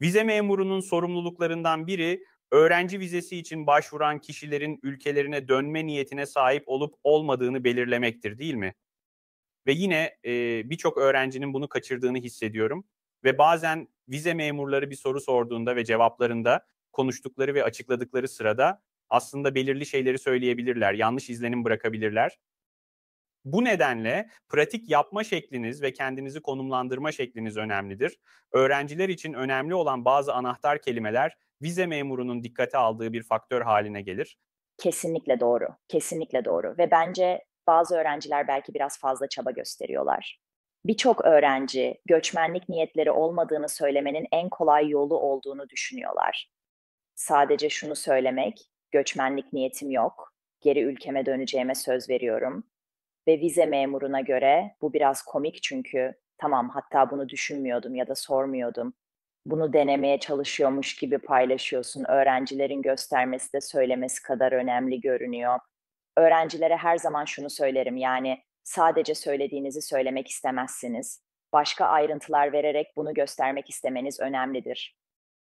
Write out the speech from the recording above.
Vize memurunun sorumluluklarından biri öğrenci vizesi için başvuran kişilerin ülkelerine dönme niyetine sahip olup olmadığını belirlemektir değil mi? Ve yine e, birçok öğrencinin bunu kaçırdığını hissediyorum. Ve bazen vize memurları bir soru sorduğunda ve cevaplarında konuştukları ve açıkladıkları sırada aslında belirli şeyleri söyleyebilirler, yanlış izlenim bırakabilirler. Bu nedenle pratik yapma şekliniz ve kendinizi konumlandırma şekliniz önemlidir. Öğrenciler için önemli olan bazı anahtar kelimeler vize memurunun dikkate aldığı bir faktör haline gelir. Kesinlikle doğru. Kesinlikle doğru ve bence bazı öğrenciler belki biraz fazla çaba gösteriyorlar. Birçok öğrenci göçmenlik niyetleri olmadığını söylemenin en kolay yolu olduğunu düşünüyorlar. Sadece şunu söylemek, göçmenlik niyetim yok, geri ülkeme döneceğime söz veriyorum ve vize memuruna göre bu biraz komik çünkü tamam hatta bunu düşünmüyordum ya da sormuyordum. Bunu denemeye çalışıyormuş gibi paylaşıyorsun. Öğrencilerin göstermesi de söylemesi kadar önemli görünüyor. Öğrencilere her zaman şunu söylerim yani sadece söylediğinizi söylemek istemezsiniz. Başka ayrıntılar vererek bunu göstermek istemeniz önemlidir.